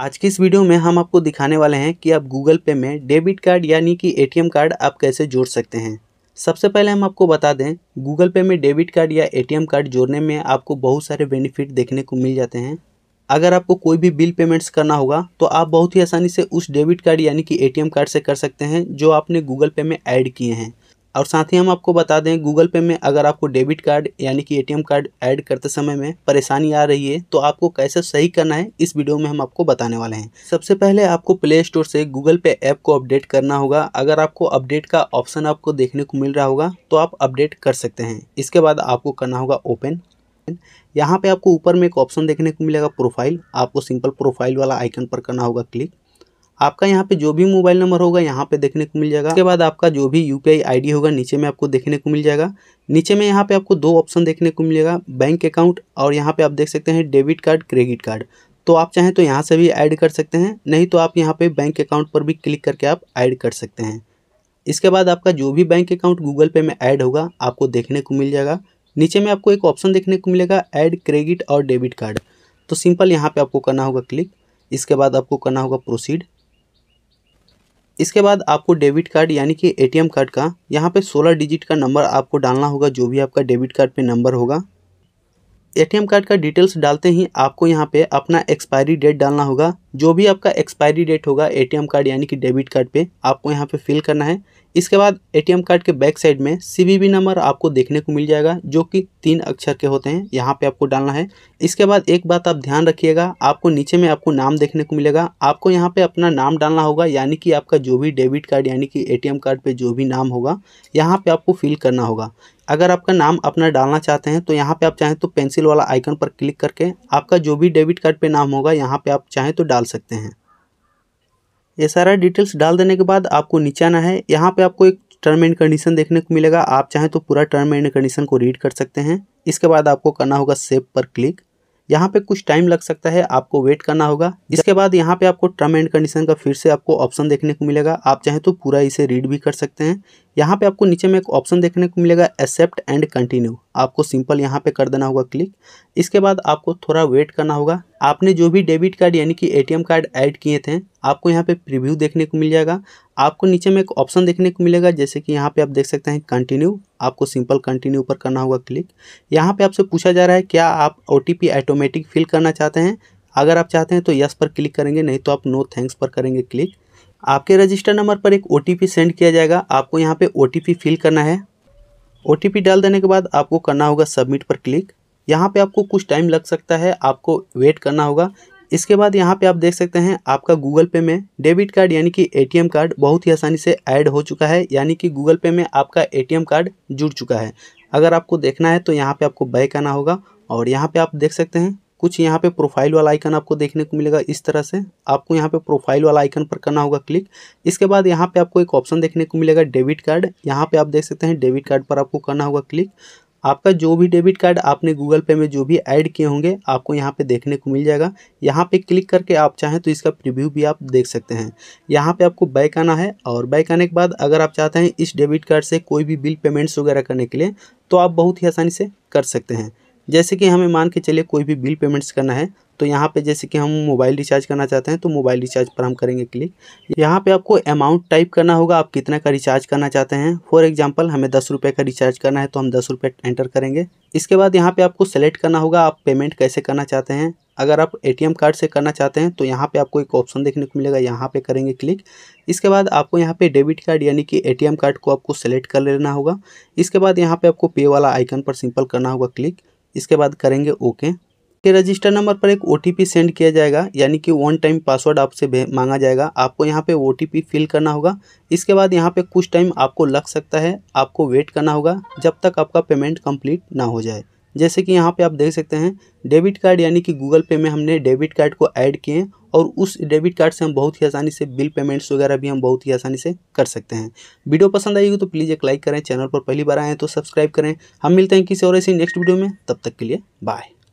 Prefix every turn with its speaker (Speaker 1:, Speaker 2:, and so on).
Speaker 1: आज के इस वीडियो में हम आपको दिखाने वाले हैं कि आप गूगल पे में डेबिट कार्ड यानी कि एटीएम कार्ड आप कैसे जोड़ सकते हैं सबसे पहले हम आपको बता दें गूगल पे में डेबिट कार्ड या एटीएम कार्ड जोड़ने में आपको बहुत सारे बेनिफिट देखने को मिल जाते हैं अगर आपको कोई भी बिल पेमेंट्स करना होगा तो आप बहुत ही आसानी से उस डेबिट कार्ड यानी कि ए कार्ड से कर सकते हैं जो आपने गूगल पे में ऐड किए हैं और साथ ही हम आपको बता दें गूगल पे में अगर आपको डेबिट कार्ड यानी कि एटीएम कार्ड ऐड करते समय में परेशानी आ रही है तो आपको कैसे सही करना है इस वीडियो में हम आपको बताने वाले हैं सबसे पहले आपको प्ले स्टोर से गूगल पे ऐप को अपडेट करना होगा अगर आपको अपडेट का ऑप्शन आपको देखने को मिल रहा होगा तो आप अपडेट कर सकते हैं इसके बाद आपको करना होगा ओपन यहाँ पे आपको ऊपर में एक ऑप्शन देखने को मिलेगा प्रोफाइल आपको सिंपल प्रोफाइल वाला आइकन पर करना होगा क्लिक आपका यहाँ पे जो भी मोबाइल नंबर होगा यहाँ पे देखने को मिल जाएगा उसके बाद आपका जो भी यू पी होगा नीचे में आपको देखने को मिल जाएगा नीचे में यहाँ पे आपको दो ऑप्शन देखने को मिलेगा बैंक अकाउंट और यहाँ पे आप देख सकते हैं डेबिट कार्ड क्रेडिट कार्ड तो आप चाहें तो यहाँ से भी ऐड कर सकते हैं नहीं तो आप यहाँ पे बैंक अकाउंट पर भी क्लिक करके आप ऐड कर सकते हैं इसके बाद आपका जो भी बैंक अकाउंट गूगल पे में ऐड होगा आपको देखने को मिल जाएगा नीचे में आपको एक ऑप्शन देखने को मिलेगा ऐड क्रेडिट और डेबिट कार्ड तो सिंपल यहाँ पर आपको करना होगा क्लिक इसके बाद आपको करना होगा प्रोसीड इसके बाद आपको डेबिट कार्ड यानी कि एटीएम कार्ड का यहाँ पे 16 डिजिट का नंबर आपको डालना होगा जो भी आपका डेबिट कार्ड पे नंबर होगा एटीएम कार्ड का डिटेल्स डालते ही आपको यहाँ पे अपना एक्सपायरी डेट डालना होगा जो भी आपका एक्सपायरी डेट होगा एटीएम कार्ड यानी कि डेबिट कार्ड पे आपको यहाँ पे फिल करना है इसके बाद एटीएम कार्ड के बैक साइड में सीवीवी नंबर आपको देखने को मिल जाएगा जो कि तीन अक्षर के होते हैं यहाँ पे आपको डालना है इसके बाद एक बात आप ध्यान रखिएगा आपको नीचे में आपको नाम देखने को मिलेगा आपको यहाँ पे अपना नाम डालना होगा यानी कि आपका जो भी डेबिट कार्ड यानी कि ए कार्ड पर जो भी नाम होगा यहाँ पर आपको फिल करना होगा अगर आपका नाम अपना डालना चाहते हैं तो यहाँ पे आप चाहें तो पेंसिल वाला आइकन पर क्लिक करके आपका जो भी डेबिट कार्ड पे नाम होगा यहाँ पे आप चाहें तो डाल सकते हैं ये सारा डिटेल्स डाल देने के बाद आपको नीचे आना है यहाँ पे आपको एक टर्म एंड कंडीशन देखने को मिलेगा आप चाहें तो पूरा टर्म एंड कंडीशन को रीड कर सकते हैं इसके बाद आपको करना होगा सेव पर क्लिक यहाँ पे कुछ टाइम लग सकता है आपको वेट करना होगा इसके बाद यहाँ पे आपको टर्म एंड कंडीशन का फिर से आपको ऑप्शन देखने को मिलेगा आप चाहें तो पूरा इसे रीड भी कर सकते हैं यहाँ पे आपको नीचे में एक ऑप्शन देखने को मिलेगा एक्सेप्ट एंड कंटिन्यू आपको सिंपल यहाँ पे कर देना होगा क्लिक इसके बाद आपको थोड़ा वेट करना होगा आपने जो भी डेबिट कार्ड यानी कि एटीएम कार्ड ऐड किए थे आपको यहाँ पे प्रीव्यू देखने को मिल जाएगा आपको नीचे में एक ऑप्शन देखने को मिलेगा जैसे कि यहाँ पे आप देख सकते हैं कंटिन्यू आपको सिंपल कंटिन्यू पर करना होगा क्लिक यहाँ पे आपसे पूछा जा रहा है क्या आप ओ ऑटोमेटिक फिल करना चाहते हैं अगर आप चाहते हैं तो यस पर क्लिक करेंगे नहीं तो आप नो थैंक्स पर करेंगे क्लिक आपके रजिस्टर नंबर पर एक ओ सेंड किया जाएगा आपको यहाँ पे ओ फिल करना है ओ डाल देने के बाद आपको करना होगा सबमिट पर क्लिक यहाँ पे आपको कुछ टाइम लग सकता है आपको वेट करना होगा इसके बाद यहाँ पे आप देख सकते हैं आपका गूगल पे में डेबिट कार्ड यानी कि एटीएम कार्ड बहुत ही आसानी से ऐड हो चुका है यानी कि गूगल पे में आपका एटीएम कार्ड जुड़ चुका है अगर आपको देखना है तो यहाँ पे आपको बैक आना होगा और यहाँ पे आप देख सकते हैं कुछ यहाँ पे प्रोफाइल वाला आइकन आपको देखने को मिलेगा इस तरह से आपको यहाँ पे प्रोफाइल वाला आइकन पर करना होगा क्लिक इसके बाद यहाँ पे आपको एक ऑप्शन देखने को मिलेगा डेबिट कार्ड यहाँ पे आप देख सकते हैं डेबिट कार्ड पर आपको करना होगा क्लिक आपका जो भी डेबिट कार्ड आपने गूगल पे में जो भी ऐड किए होंगे आपको यहाँ पे देखने को मिल जाएगा यहाँ पे क्लिक करके आप चाहें तो इसका प्रीव्यू भी आप देख सकते हैं यहाँ पे आपको बैक आना है और बैक आने के बाद अगर आप चाहते हैं इस डेबिट कार्ड से कोई भी बिल पेमेंट्स वगैरह करने के लिए तो आप बहुत ही आसानी से कर सकते हैं जैसे कि हमें मान के चलिए कोई भी बिल पेमेंट्स करना है तो यहाँ पे जैसे कि हम मोबाइल रिचार्ज करना चाहते हैं तो मोबाइल रिचार्ज पर हम करेंगे क्लिक यहाँ पे आपको अमाउंट टाइप करना होगा आप कितना का रिचार्ज करना चाहते हैं फॉर एग्जांपल हमें दस रुपये का रिचार्ज करना है तो हम दस रुपये एंटर करेंगे इसके बाद यहाँ पे आपको सेलेक्ट करना होगा आप पेमेंट कैसे करना चाहते हैं अगर आप ए कार्ड से करना चाहते हैं तो यहाँ पर आपको एक ऑप्शन देखने को मिलेगा यहाँ पर करेंगे क्लिक इसके बाद आपको यहाँ पर डेबिट कार्ड यानी कि ए कार्ड को आपको सेलेक्ट कर लेना होगा इसके बाद यहाँ पर आपको पे वाला आइकन पर सिंपल करना होगा क्लिक इसके बाद करेंगे ओके के रजिस्टर नंबर पर एक ओ सेंड किया जाएगा यानी कि वन टाइम पासवर्ड आपसे मांगा जाएगा आपको यहाँ पे ओ फिल करना होगा इसके बाद यहाँ पे कुछ टाइम आपको लग सकता है आपको वेट करना होगा जब तक आपका पेमेंट कंप्लीट ना हो जाए जैसे कि यहाँ पे आप देख सकते हैं डेबिट कार्ड यानी कि गूगल पे में हमने डेबिट कार्ड को ऐड किए और उस डेबिट कार्ड से हम बहुत ही आसानी से बिल पेमेंट्स वगैरह भी हम बहुत ही आसानी से कर सकते हैं वीडियो पसंद आएगी तो प्लीज़ एक लाइक करें चैनल पर पहली बार आएँ तो सब्सक्राइब करें हम मिलते हैं किसी और ऐसी नेक्स्ट वीडियो में तब तक के लिए बाय